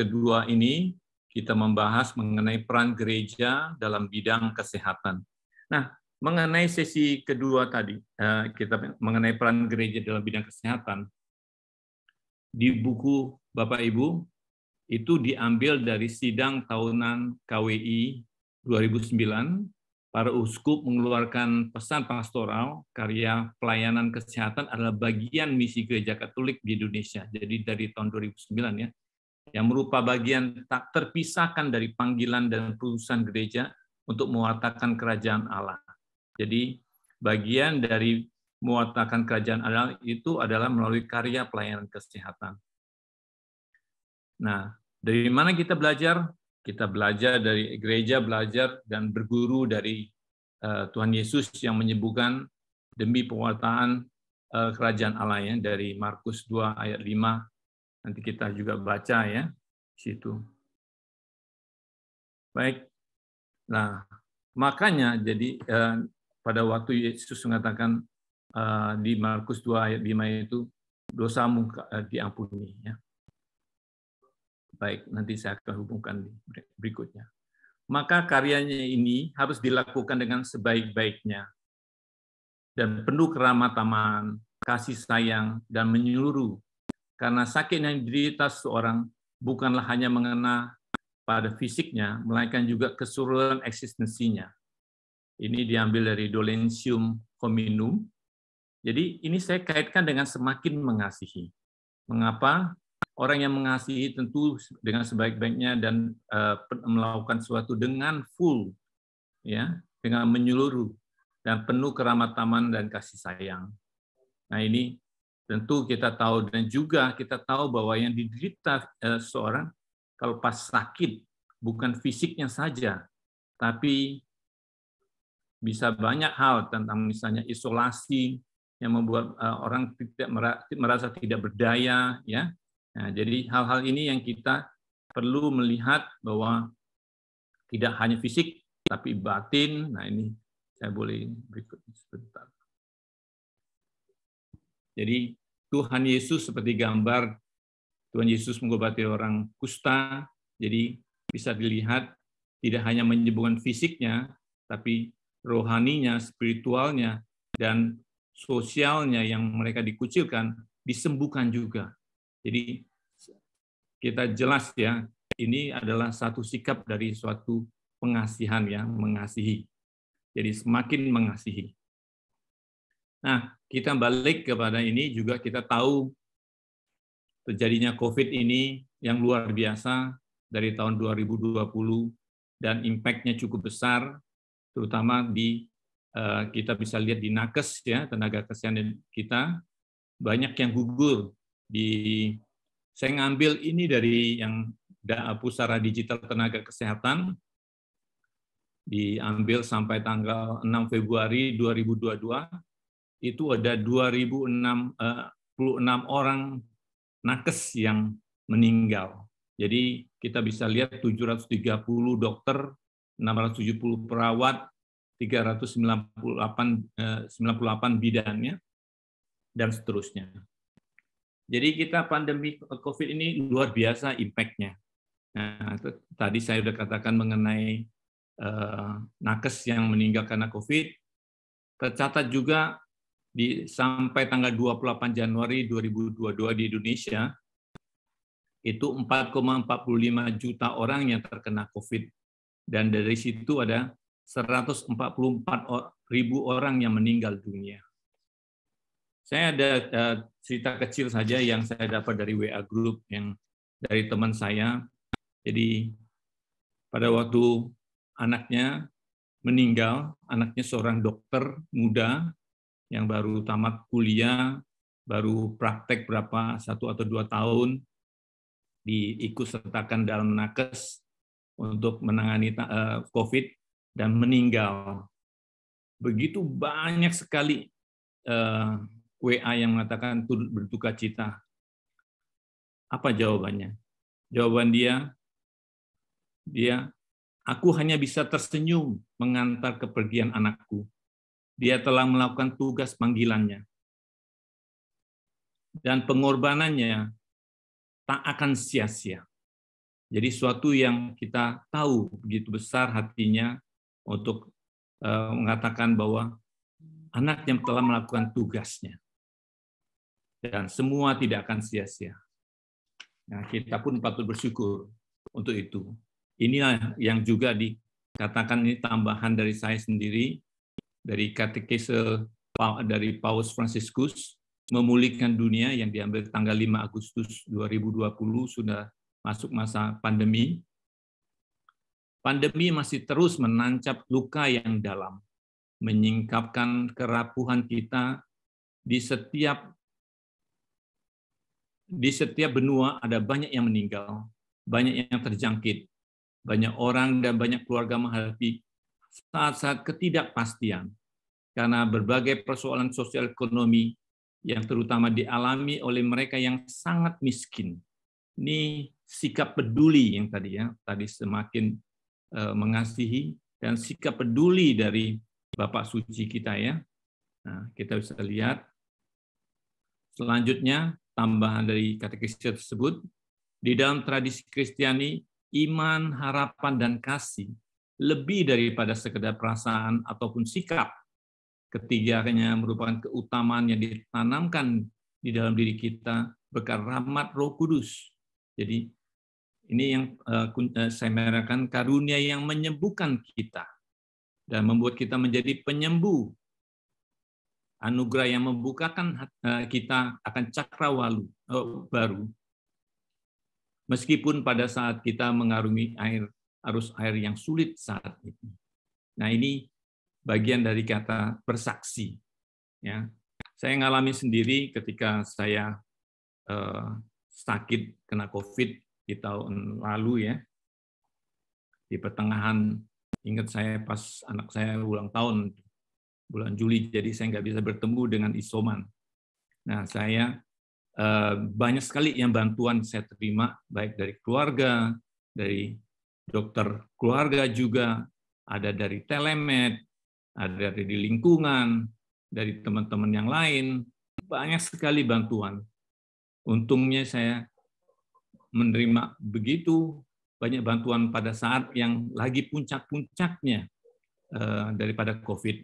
kedua ini kita membahas mengenai peran gereja dalam bidang kesehatan. Nah, mengenai sesi kedua tadi, eh, kita mengenai peran gereja dalam bidang kesehatan, di buku Bapak Ibu, itu diambil dari sidang tahunan KWI 2009, para uskup mengeluarkan pesan pastoral, karya pelayanan kesehatan adalah bagian misi gereja katolik di Indonesia. Jadi dari tahun 2009 ya, yang merupakan bagian tak terpisahkan dari panggilan dan perusahaan gereja untuk mewartakan kerajaan Allah. Jadi bagian dari mewartakan kerajaan Allah itu adalah melalui karya pelayanan kesehatan. Nah, dari mana kita belajar? Kita belajar dari gereja, belajar dan berguru dari uh, Tuhan Yesus yang menyembuhkan demi pewartaan uh, kerajaan Allah ya dari Markus 2 ayat 5 Nanti kita juga baca ya di situ. Baik. Nah, makanya jadi eh, pada waktu Yesus mengatakan eh, di Markus 2 ayat 5 itu dosamu eh, diampuni ya. Baik, nanti saya akan hubungkan berikutnya. Maka karyanya ini harus dilakukan dengan sebaik-baiknya dan penuh keramah taman, kasih sayang, dan menyeluruh karena sakit yang diderita seseorang bukanlah hanya mengena pada fisiknya, melainkan juga keseluruhan eksistensinya. Ini diambil dari dolensium Hominum. Jadi ini saya kaitkan dengan semakin mengasihi. Mengapa? Orang yang mengasihi tentu dengan sebaik-baiknya dan uh, melakukan sesuatu dengan full, ya, dengan menyeluruh dan penuh taman dan kasih sayang. Nah ini Tentu kita tahu dan juga kita tahu bahwa yang diderita eh, seorang kalau pas sakit bukan fisiknya saja, tapi bisa banyak hal tentang misalnya isolasi yang membuat eh, orang tidak merasa tidak berdaya ya. Nah, jadi hal-hal ini yang kita perlu melihat bahwa tidak hanya fisik tapi batin. Nah, ini saya boleh berikut sebentar. Jadi Tuhan Yesus seperti gambar Tuhan Yesus mengobati orang kusta, jadi bisa dilihat tidak hanya menyembuhkan fisiknya, tapi rohaninya, spiritualnya, dan sosialnya yang mereka dikucilkan disembuhkan juga. Jadi kita jelas ya, ini adalah satu sikap dari suatu pengasihan ya, mengasihi. Jadi semakin mengasihi. Nah, kita balik kepada ini juga kita tahu terjadinya COVID ini yang luar biasa dari tahun 2020 dan impact-nya cukup besar, terutama di eh, kita bisa lihat di nakes ya tenaga kesehatan kita banyak yang gugur di saya ngambil ini dari yang pusara digital tenaga kesehatan diambil sampai tanggal 6 Februari 2022 itu ada 2006 eh, orang nakes yang meninggal. Jadi kita bisa lihat 730 dokter, 670 perawat, 398 98 bidannya dan seterusnya. Jadi kita pandemi COVID ini luar biasa impact-nya. Nah, tadi saya sudah katakan mengenai eh, nakes yang meninggal karena COVID. Tercatat juga di sampai tanggal 28 Januari 2022 di Indonesia itu 4,45 juta orang yang terkena COVID dan dari situ ada 144 ribu orang yang meninggal dunia. Saya ada eh, cerita kecil saja yang saya dapat dari WA Group yang dari teman saya. Jadi pada waktu anaknya meninggal, anaknya seorang dokter muda yang baru tamat kuliah, baru praktek berapa, satu atau dua tahun, diikut sertakan dalam nakes untuk menangani eh, COVID dan meninggal. Begitu banyak sekali uh, eh, WA yang mengatakan bertukar cita. Apa jawabannya? Jawaban dia, dia, aku hanya bisa tersenyum mengantar kepergian anakku dia telah melakukan tugas panggilannya. Dan pengorbanannya tak akan sia-sia. Jadi suatu yang kita tahu begitu besar hatinya untuk eh, mengatakan bahwa anak yang telah melakukan tugasnya. Dan semua tidak akan sia-sia. Nah, kita pun patut bersyukur untuk itu. Inilah yang juga dikatakan ini tambahan dari saya sendiri dari katekese dari Paus Franciscus memulihkan dunia yang diambil tanggal 5 Agustus 2020 sudah masuk masa pandemi. Pandemi masih terus menancap luka yang dalam, menyingkapkan kerapuhan kita di setiap di setiap benua ada banyak yang meninggal, banyak yang terjangkit, banyak orang dan banyak keluarga menghadapi saat-saat ketidakpastian karena berbagai persoalan sosial ekonomi yang terutama dialami oleh mereka yang sangat miskin. Ini sikap peduli yang tadi ya, tadi semakin eh, mengasihi dan sikap peduli dari Bapak Suci kita ya. Nah, kita bisa lihat selanjutnya tambahan dari kata katekisme tersebut di dalam tradisi Kristiani iman, harapan dan kasih lebih daripada sekedar perasaan ataupun sikap. Ketiganya merupakan keutamaan yang ditanamkan di dalam diri kita rahmat Roh Kudus. Jadi ini yang eh, eh, saya merahkan karunia yang menyembuhkan kita dan membuat kita menjadi penyembuh. Anugerah yang membukakan eh, kita akan cakrawala oh, baru. Meskipun pada saat kita mengarungi air arus air yang sulit saat ini. Nah, ini bagian dari kata bersaksi. Ya, saya ngalami sendiri ketika saya eh, sakit kena COVID di tahun lalu ya. Di pertengahan, ingat saya pas anak saya ulang tahun bulan Juli, jadi saya nggak bisa bertemu dengan isoman. Nah, saya eh, banyak sekali yang bantuan saya terima, baik dari keluarga, dari dokter keluarga juga, ada dari telemed, ada dari di lingkungan, dari teman-teman yang lain. Banyak sekali bantuan. Untungnya saya menerima begitu banyak bantuan pada saat yang lagi puncak-puncaknya eh, daripada COVID.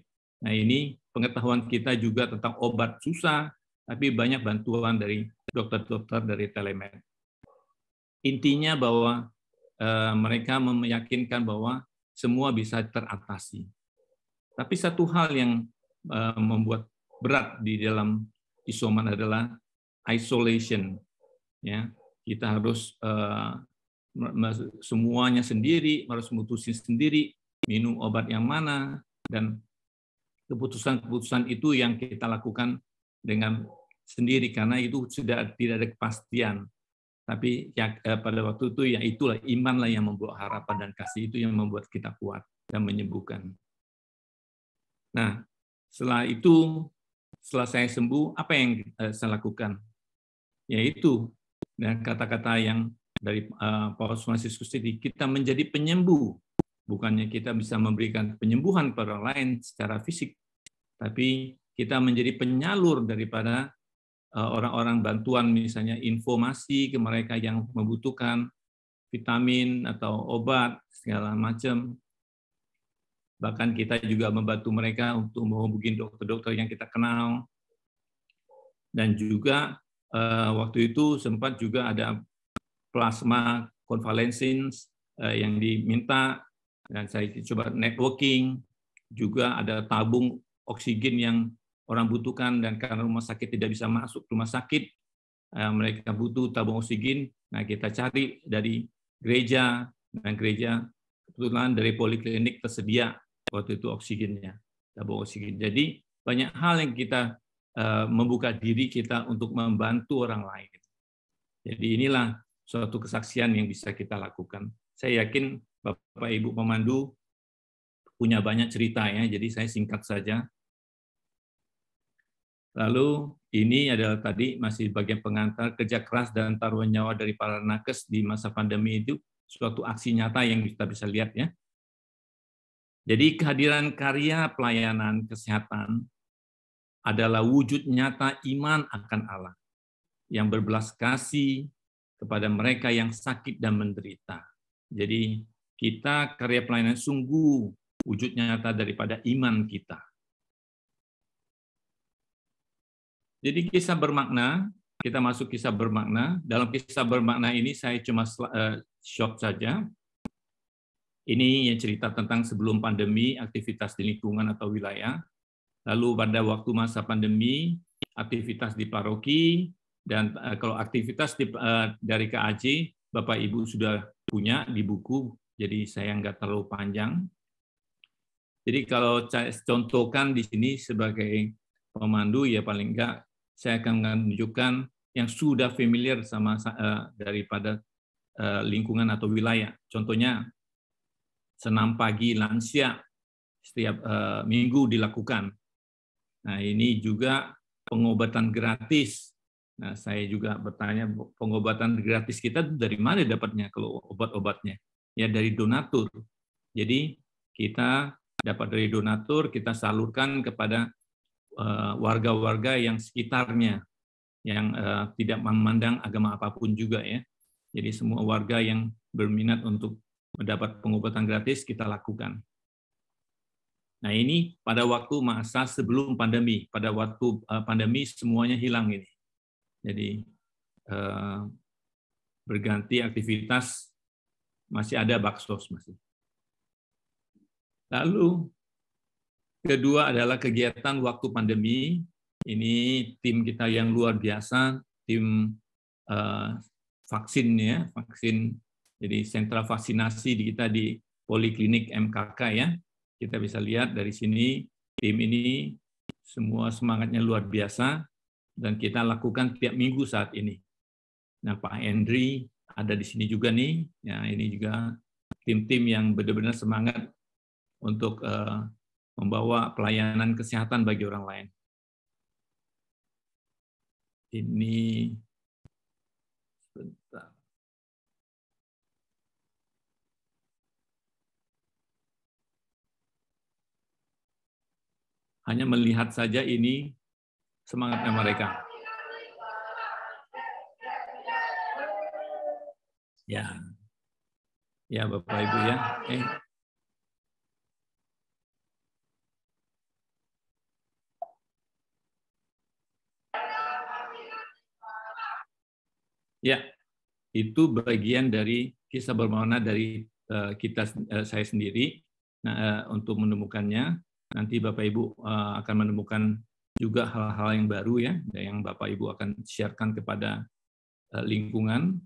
Nah ini pengetahuan kita juga tentang obat susah, tapi banyak bantuan dari dokter-dokter dari telemed. Intinya bahwa Eh, mereka meyakinkan bahwa semua bisa teratasi. Tapi satu hal yang eh, membuat berat di dalam isoman adalah isolation. Ya, kita harus eh, semuanya sendiri, harus memutusin sendiri, minum obat yang mana, dan keputusan-keputusan itu yang kita lakukan dengan sendiri karena itu sudah tidak ada kepastian tapi ya, pada waktu itu ya itulah imanlah yang membuat harapan dan kasih itu yang membuat kita kuat dan menyembuhkan. Nah, setelah itu setelah saya sembuh apa yang eh, saya lakukan? Yaitu dan kata-kata yang dari uh, Paulus Franciscus tadi kita menjadi penyembuh. Bukannya kita bisa memberikan penyembuhan kepada orang lain secara fisik, tapi kita menjadi penyalur daripada Eh, orang-orang bantuan misalnya informasi ke mereka yang membutuhkan vitamin atau obat segala macam. Bahkan kita juga membantu mereka untuk menghubungi dokter-dokter yang kita kenal. Dan juga eh, waktu itu sempat juga ada plasma konvalensin eh, yang diminta dan saya coba networking juga ada tabung oksigen yang orang butuhkan dan karena rumah sakit tidak bisa masuk rumah sakit, eh, mereka butuh tabung oksigen. Nah, kita cari dari gereja dan gereja kebetulan dari poliklinik tersedia waktu itu oksigennya, tabung oksigen. Jadi banyak hal yang kita eh, membuka diri kita untuk membantu orang lain. Jadi inilah suatu kesaksian yang bisa kita lakukan. Saya yakin Bapak Ibu pemandu punya banyak cerita ya, jadi saya singkat saja Lalu ini adalah tadi masih bagian pengantar kerja keras dan taruhan nyawa dari para nakes di masa pandemi itu suatu aksi nyata yang kita bisa lihat ya. Jadi kehadiran karya pelayanan kesehatan adalah wujud nyata iman akan Allah yang berbelas kasih kepada mereka yang sakit dan menderita. Jadi kita karya pelayanan sungguh wujud nyata daripada iman kita. Jadi kisah bermakna, kita masuk kisah bermakna. Dalam kisah bermakna ini saya cuma eh, shock saja. Ini yang cerita tentang sebelum pandemi, aktivitas di lingkungan atau wilayah. Lalu pada waktu masa pandemi, aktivitas di paroki, dan eh, kalau aktivitas di, eh, dari KAJ, Bapak Ibu sudah punya di buku, jadi saya nggak terlalu panjang. Jadi kalau saya contohkan di sini sebagai pemandu ya paling enggak saya akan menunjukkan yang sudah familiar sama uh, daripada uh, lingkungan atau wilayah. Contohnya senam pagi lansia setiap uh, minggu dilakukan. Nah, ini juga pengobatan gratis. Nah, saya juga bertanya pengobatan gratis kita dari mana dapatnya kalau obat-obatnya? Ya dari donatur. Jadi kita dapat dari donatur, kita salurkan kepada Eh, warga-warga yang sekitarnya yang uh, tidak memandang agama apapun juga ya. Jadi semua warga yang berminat untuk mendapat pengobatan gratis kita lakukan. Nah ini pada waktu masa sebelum pandemi, pada waktu uh, pandemi semuanya hilang ini. Jadi uh, berganti aktivitas masih ada baksos masih. Lalu Kedua adalah kegiatan waktu pandemi. Ini tim kita yang luar biasa, tim uh, eh, vaksin ya, vaksin. Jadi sentra vaksinasi di kita di Poliklinik MKK ya. Kita bisa lihat dari sini tim ini semua semangatnya luar biasa dan kita lakukan tiap minggu saat ini. Nah, Pak Henry ada di sini juga nih. Ya, ini juga tim-tim yang benar-benar semangat untuk uh, membawa pelayanan kesehatan bagi orang lain. Ini sebentar. Hanya melihat saja ini semangatnya mereka. Ya. Ya Bapak Ibu ya. Eh, Ya, itu bagian dari kisah bermakna dari uh, kita uh, saya sendiri nah, uh, untuk menemukannya. Nanti Bapak Ibu uh, akan menemukan juga hal-hal yang baru ya, yang Bapak Ibu akan sharekan kepada uh, lingkungan.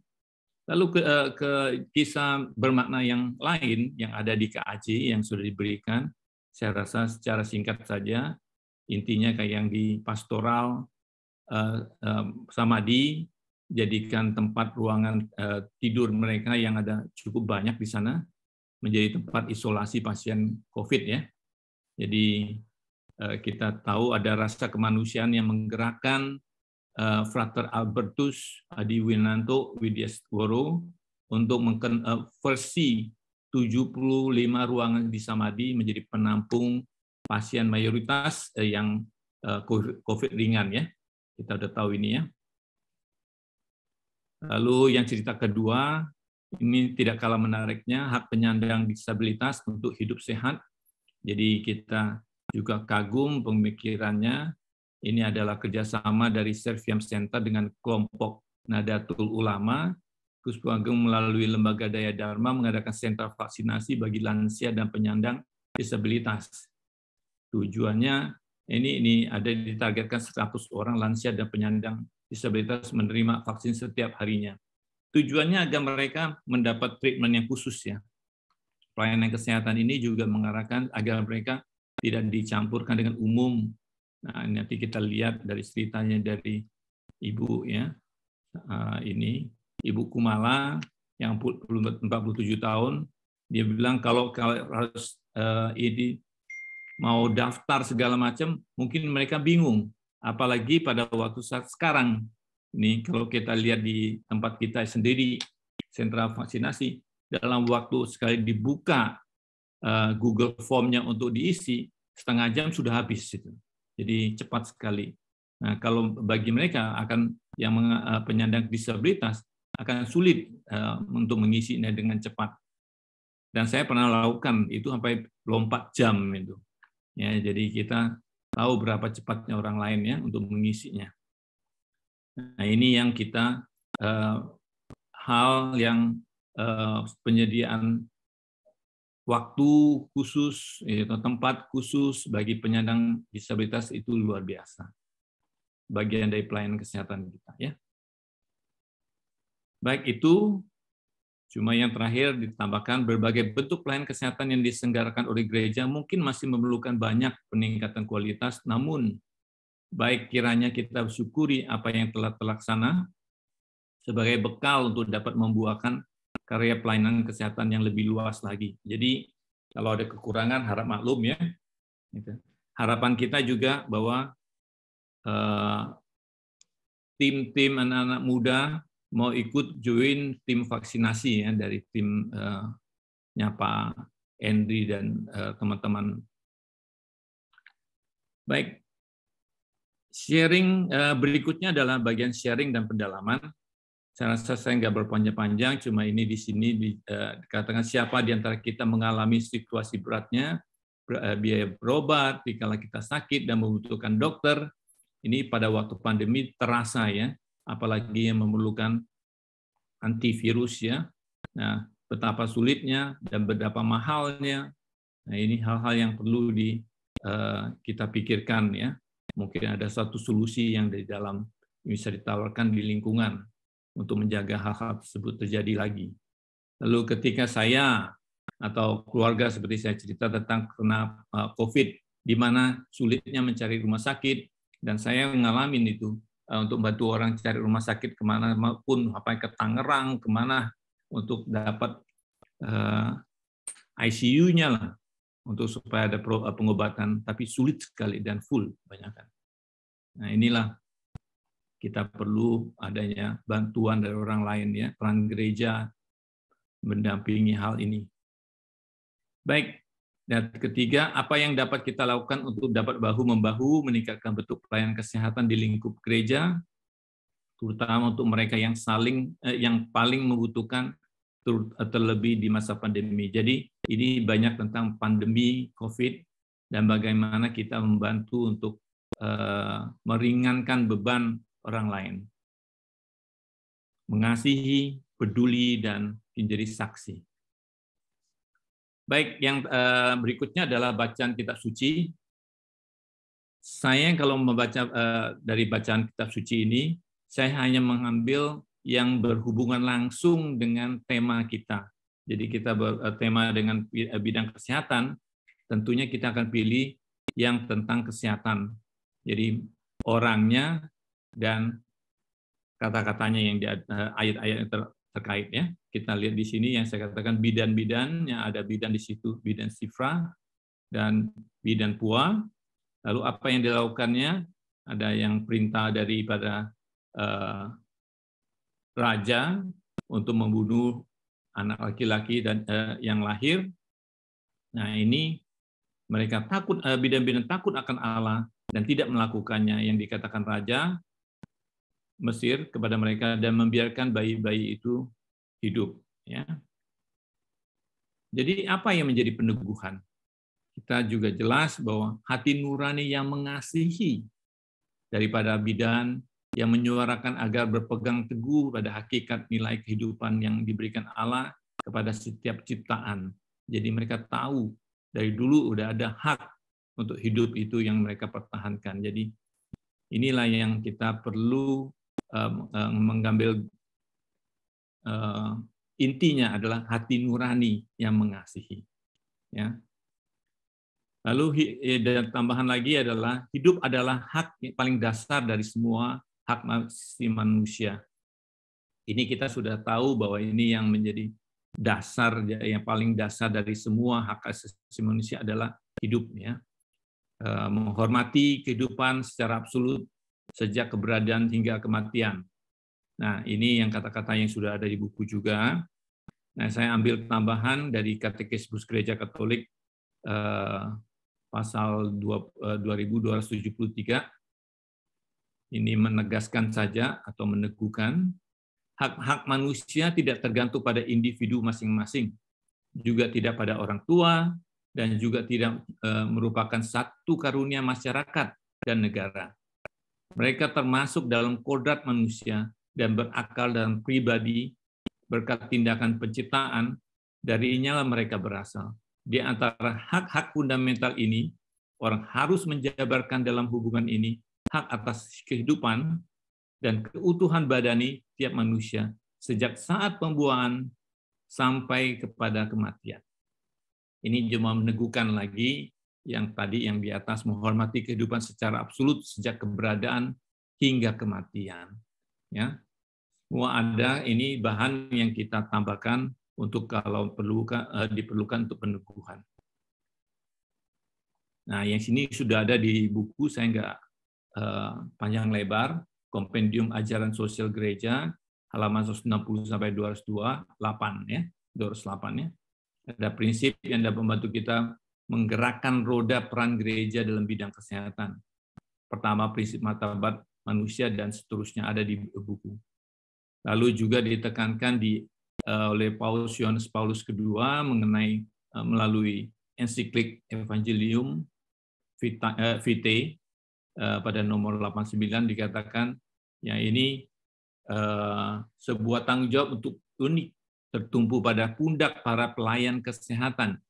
Lalu ke, uh, ke kisah bermakna yang lain yang ada di KAJ yang sudah diberikan, saya rasa secara singkat saja intinya kayak yang di pastoral uh, uh, samadi jadikan tempat ruangan eh, tidur mereka yang ada cukup banyak di sana menjadi tempat isolasi pasien COVID ya. Jadi eh, kita tahu ada rasa kemanusiaan yang menggerakkan eh, Frater Albertus Adi Winanto Widiasworo untuk mengkonversi eh, 75 ruangan di Samadi menjadi penampung pasien mayoritas eh, yang eh, COVID ringan ya. Kita sudah tahu ini ya. Lalu yang cerita kedua, ini tidak kalah menariknya, hak penyandang disabilitas untuk hidup sehat. Jadi kita juga kagum pemikirannya. Ini adalah kerjasama dari Serviam Center dengan kelompok Nadatul Ulama. Kuspo Agung melalui Lembaga Daya Dharma mengadakan sentra vaksinasi bagi lansia dan penyandang disabilitas. Tujuannya ini ini ada ditargetkan 100 orang lansia dan penyandang disabilitas menerima vaksin setiap harinya. Tujuannya agar mereka mendapat treatment yang khusus ya. Pelayanan kesehatan ini juga mengarahkan agar mereka tidak dicampurkan dengan umum. Nah, nanti kita lihat dari ceritanya dari Ibu ya. Ah, ini Ibu Kumala yang 47 tahun dia bilang kalau kalau harus eh, ini mau daftar segala macam mungkin mereka bingung Apalagi pada waktu saat sekarang, ini kalau kita lihat di tempat kita sendiri, sentra vaksinasi, dalam waktu sekali dibuka eh, Google Formnya untuk diisi, setengah jam sudah habis. Itu. Jadi cepat sekali. Nah, kalau bagi mereka akan yang uh, penyandang disabilitas akan sulit uh, untuk mengisinya dengan cepat. Dan saya pernah lakukan itu sampai lompat jam itu. Ya, jadi kita tahu berapa cepatnya orang lain ya untuk mengisinya. Nah ini yang kita eh, hal yang eh, penyediaan waktu khusus atau tempat khusus bagi penyandang disabilitas itu luar biasa bagian dari pelayanan kesehatan kita ya. Baik itu Cuma yang terakhir ditambahkan berbagai bentuk pelayanan kesehatan yang disenggarakan oleh gereja mungkin masih memerlukan banyak peningkatan kualitas, namun baik kiranya kita syukuri apa yang telah terlaksana sebagai bekal untuk dapat membuahkan karya pelayanan kesehatan yang lebih luas lagi. Jadi kalau ada kekurangan harap maklum ya. Gitu. Harapan kita juga bahwa eh, tim-tim uh, anak-anak muda mau ikut join tim vaksinasi ya dari tim eh, nyapa Andri dan eh, teman-teman. Uh, Baik, sharing eh, berikutnya adalah bagian sharing dan pendalaman. Saya rasa saya nggak berpanjang-panjang, cuma ini di sini di, eh, dikatakan siapa di antara kita mengalami situasi beratnya, eh, biaya berobat, dikala kita sakit dan membutuhkan dokter, ini pada waktu pandemi terasa ya apalagi yang memerlukan antivirus ya. Nah, betapa sulitnya dan betapa mahalnya. Nah, ini hal-hal yang perlu di uh, kita pikirkan ya. Mungkin ada satu solusi yang di dalam bisa ditawarkan di lingkungan untuk menjaga hal-hal tersebut terjadi lagi. Lalu ketika saya atau keluarga seperti saya cerita tentang kena eh, COVID, di mana sulitnya mencari rumah sakit, dan saya mengalami itu, Eh, untuk membantu orang cari rumah sakit kemana maupun apa ke Tangerang kemana untuk dapat uh, eh, ICU-nya lah untuk supaya ada eh, pengobatan tapi sulit sekali dan full banyak Nah inilah kita perlu adanya bantuan dari orang lain ya peran gereja mendampingi hal ini. Baik, dan ketiga, apa yang dapat kita lakukan untuk dapat bahu-membahu meningkatkan bentuk pelayanan kesehatan di lingkup gereja, terutama untuk mereka yang saling eh, yang paling membutuhkan eh, terlebih di masa pandemi. Jadi ini banyak tentang pandemi COVID dan bagaimana kita membantu untuk eh, meringankan beban orang lain. Mengasihi, peduli dan menjadi saksi. Baik, yang eh, berikutnya adalah bacaan kitab suci. Saya kalau membaca eh, dari bacaan kitab suci ini, saya hanya mengambil yang berhubungan langsung dengan tema kita. Jadi kita eh, tema dengan bidang kesehatan, tentunya kita akan pilih yang tentang kesehatan. Jadi orangnya dan kata-katanya yang ayat-ayat ter, terkait ya. Kita lihat di sini yang saya katakan bidan-bidan, yang ada bidan di situ, bidan sifra dan bidan pua. Lalu apa yang dilakukannya? Ada yang perintah daripada uh, raja untuk membunuh anak laki-laki dan uh, yang lahir. Nah, ini mereka takut eh, bidan-bidan takut akan Allah dan tidak melakukannya yang dikatakan raja Mesir kepada mereka dan membiarkan bayi-bayi itu hidup. Ya. Jadi apa yang menjadi peneguhan? Kita juga jelas bahwa hati nurani yang mengasihi daripada bidan yang menyuarakan agar berpegang teguh pada hakikat nilai kehidupan yang diberikan Allah kepada setiap ciptaan. Jadi mereka tahu dari dulu udah ada hak untuk hidup itu yang mereka pertahankan. Jadi inilah yang kita perlu mengambil eh, intinya adalah hati nurani yang mengasihi. Ya. Lalu eh, dan tambahan lagi adalah hidup adalah hak yang paling dasar dari semua hak si manusia. Ini kita sudah tahu bahwa ini yang menjadi dasar yang paling dasar dari semua hak asasi manusia adalah hidup ya. eh, Menghormati kehidupan secara absolut sejak keberadaan hingga kematian. Nah, ini yang kata-kata yang sudah ada di buku juga. Nah, saya ambil tambahan dari Katekismus Gereja Katolik eh, pasal 2, eh, 2273. Ini menegaskan saja atau meneguhkan hak-hak manusia tidak tergantung pada individu masing-masing, juga tidak pada orang tua, dan juga tidak eh, merupakan satu karunia masyarakat dan negara. Mereka termasuk dalam kodrat manusia dan berakal dalam pribadi berkat tindakan penciptaan, dari inilah mereka berasal. Di antara hak-hak fundamental ini, orang harus menjabarkan dalam hubungan ini hak atas kehidupan dan keutuhan badani tiap manusia sejak saat pembuahan sampai kepada kematian. Ini cuma meneguhkan lagi yang tadi yang di atas menghormati kehidupan secara absolut sejak keberadaan hingga kematian. Ya, semua ada ini bahan yang kita tambahkan untuk kalau perlu eh, diperlukan untuk peneguhan. Nah, yang sini sudah ada di buku saya nggak eh, panjang lebar, Kompendium Ajaran Sosial Gereja, halaman 160 sampai 202, ya, 208 ya. Ada prinsip yang dapat membantu kita menggerakkan roda peran gereja dalam bidang kesehatan. Pertama, prinsip martabat manusia dan seterusnya ada di buku. Lalu juga ditekankan di eh, oleh Paulus Yohanes Paulus II mengenai eh, melalui ensiklik Evangelium uh, Vitae pada nomor 89 dikatakan ya ini sebuah tanggung jawab untuk unik tertumpu pada pundak para pelayan kesehatan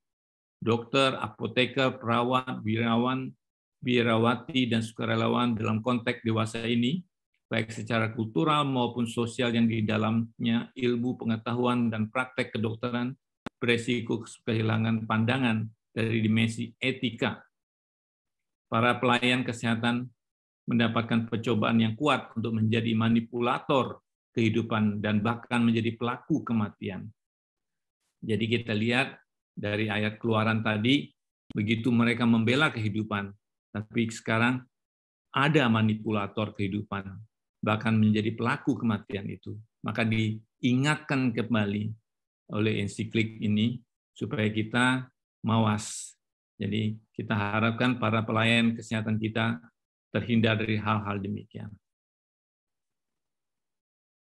dokter, apoteker, perawat, wirawan, wirawati, dan sukarelawan dalam konteks dewasa ini, baik secara kultural maupun sosial yang di dalamnya ilmu pengetahuan dan praktek kedokteran beresiko kehilangan pandangan dari dimensi etika. Para pelayan kesehatan mendapatkan percobaan yang kuat untuk menjadi manipulator kehidupan dan bahkan menjadi pelaku kematian. Jadi kita lihat dari ayat keluaran tadi, begitu mereka membela kehidupan, tapi sekarang ada manipulator kehidupan, bahkan menjadi pelaku kematian itu. Maka diingatkan kembali oleh ensiklik ini supaya kita mawas. Jadi kita harapkan para pelayan kesehatan kita terhindar dari hal-hal demikian.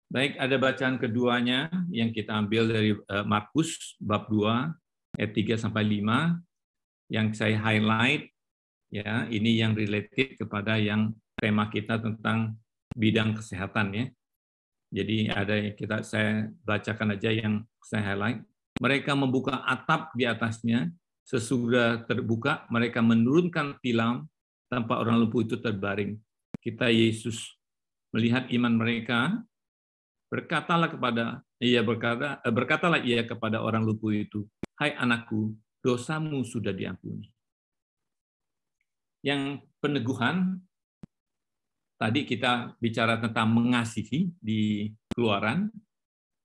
Baik, ada bacaan keduanya yang kita ambil dari eh, Markus bab 2 ayat 3 sampai 5 yang saya highlight ya ini yang related kepada yang tema kita tentang bidang kesehatan ya. Jadi ada yang kita saya bacakan aja yang saya highlight. Mereka membuka atap di atasnya, sesudah terbuka mereka menurunkan tilam tanpa orang lumpuh itu terbaring. Kita Yesus melihat iman mereka, berkatalah kepada ia berkata eh, berkatalah ia kepada orang lumpuh itu, Hai anakku, dosamu sudah diampuni. Yang peneguhan, tadi kita bicara tentang mengasihi di keluaran,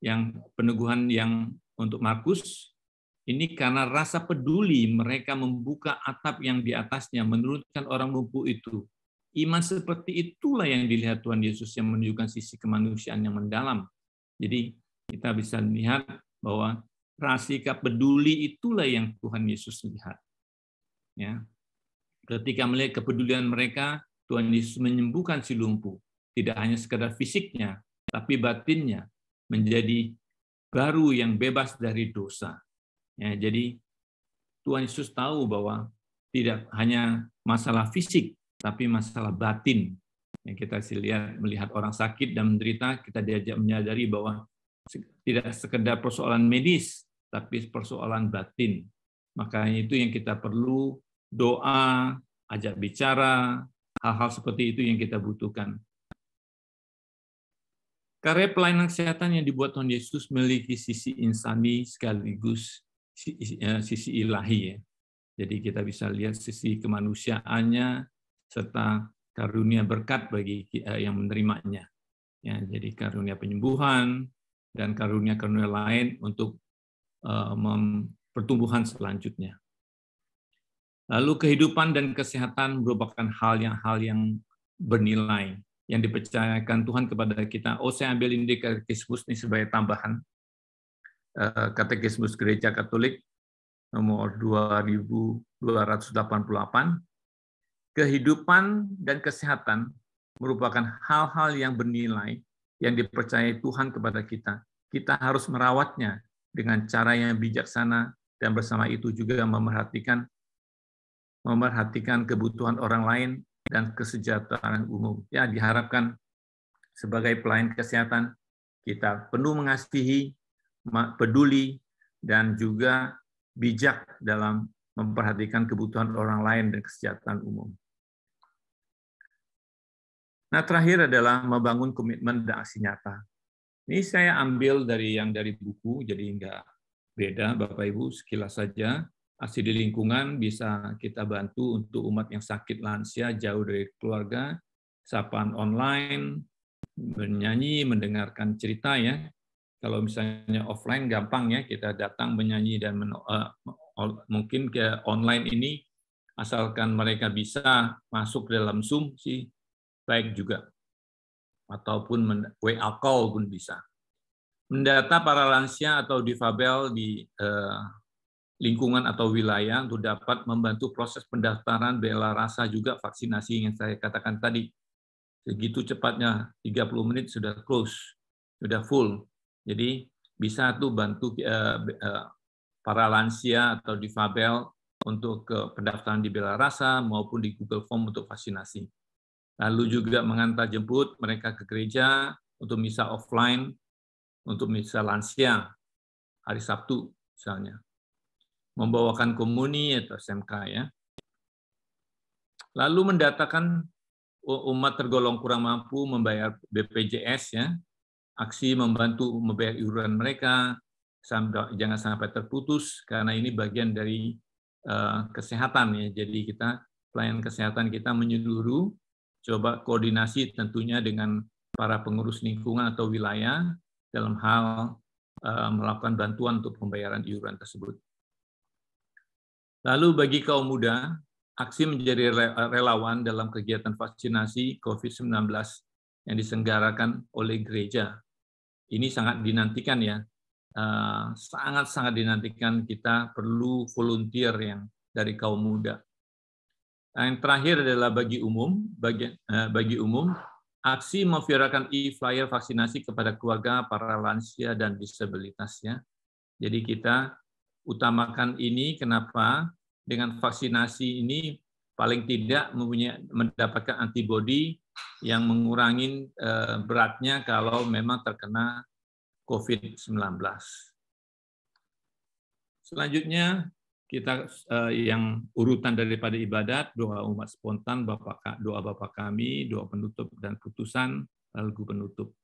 yang peneguhan yang untuk Markus, ini karena rasa peduli mereka membuka atap yang di atasnya, menurunkan orang lumpuh itu. Iman seperti itulah yang dilihat Tuhan Yesus yang menunjukkan sisi kemanusiaan yang mendalam. Jadi kita bisa lihat bahwa rasika peduli itulah yang Tuhan Yesus lihat. Ya. Ketika melihat kepedulian mereka, Tuhan Yesus menyembuhkan si lumpuh, tidak hanya sekedar fisiknya, tapi batinnya menjadi baru yang bebas dari dosa. Ya, jadi Tuhan Yesus tahu bahwa tidak hanya masalah fisik, tapi masalah batin. Yang kita lihat melihat orang sakit dan menderita, kita diajak menyadari bahwa tidak sekedar persoalan medis, tapi persoalan batin. Makanya itu yang kita perlu doa, ajak bicara, hal-hal seperti itu yang kita butuhkan. Karya pelayanan kesehatan yang dibuat Tuhan Yesus memiliki sisi insani sekaligus eh, sisi ilahi. Ya. Jadi kita bisa lihat sisi kemanusiaannya serta karunia berkat bagi eh, yang menerimanya. Ya, jadi karunia penyembuhan, dan karunia-karunia lain untuk eh, pertumbuhan selanjutnya. Lalu kehidupan dan kesehatan merupakan hal yang hal yang bernilai yang dipercayakan Tuhan kepada kita. Oh, saya ambil ini katekismus ini sebagai tambahan. Eh, katekismus Gereja Katolik nomor 2288. Kehidupan dan kesehatan merupakan hal-hal yang bernilai yang dipercayai Tuhan kepada kita. Kita harus merawatnya dengan cara yang bijaksana dan bersama itu juga memerhatikan memerhatikan kebutuhan orang lain dan kesejahteraan umum. Ya, diharapkan sebagai pelayan kesehatan kita penuh mengasihi, peduli dan juga bijak dalam memperhatikan kebutuhan orang lain dan kesejahteraan umum. Nah, terakhir adalah membangun komitmen dan aksi nyata. Ini saya ambil dari yang dari buku, jadi nggak beda, Bapak Ibu, sekilas saja. Aksi di lingkungan bisa kita bantu untuk umat yang sakit lansia jauh dari keluarga, sapaan online, menyanyi mendengarkan cerita ya. Kalau misalnya offline gampang ya, kita datang menyanyi dan men uh, eh, mungkin ke online ini asalkan mereka bisa masuk dalam Zoom sih baik juga. Ataupun WA call pun bisa. Mendata para lansia atau difabel di eh, lingkungan atau wilayah untuk dapat membantu proses pendaftaran bela rasa juga vaksinasi yang saya katakan tadi. Segitu cepatnya 30 menit sudah close, sudah full. Jadi bisa tuh bantu eh, eh, para lansia atau difabel untuk ke pendaftaran di Bela Rasa maupun di Google Form untuk vaksinasi lalu juga mengantar jemput mereka ke gereja untuk misa offline, untuk misa lansia hari Sabtu misalnya. Membawakan komuni atau SMK ya. Lalu mendatakan umat tergolong kurang mampu membayar BPJS ya. Aksi membantu membayar iuran mereka, sampai, jangan sampai terputus karena ini bagian dari uh, kesehatan ya. Jadi kita pelayanan kesehatan kita menyeluruh coba koordinasi tentunya dengan para pengurus lingkungan atau wilayah dalam hal eh, melakukan bantuan untuk pembayaran iuran tersebut. Lalu bagi kaum muda, aksi menjadi relawan dalam kegiatan vaksinasi COVID-19 yang disenggarakan oleh gereja. Ini sangat dinantikan ya, eh, sangat-sangat dinantikan kita perlu volunteer yang dari kaum muda. Yang terakhir adalah bagi umum, bagi, eh, bagi umum, aksi memviralkan e-flyer vaksinasi kepada keluarga para lansia dan disabilitasnya. Jadi kita utamakan ini kenapa dengan vaksinasi ini paling tidak mempunyai mendapatkan antibodi yang mengurangi eh, beratnya kalau memang terkena COVID-19. Selanjutnya kita uh, yang urutan daripada ibadat, doa umat spontan, Bapak, doa Bapak kami, doa penutup dan putusan lagu penutup.